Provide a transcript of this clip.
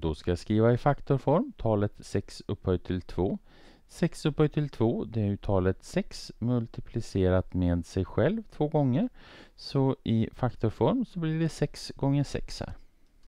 Då ska jag skriva i faktorform talet 6 upphöjt till 2. 6 upphöjt till 2 det är ju talet 6 multiplicerat med sig själv två gånger. Så i faktorform så blir det 6 gånger 6 här.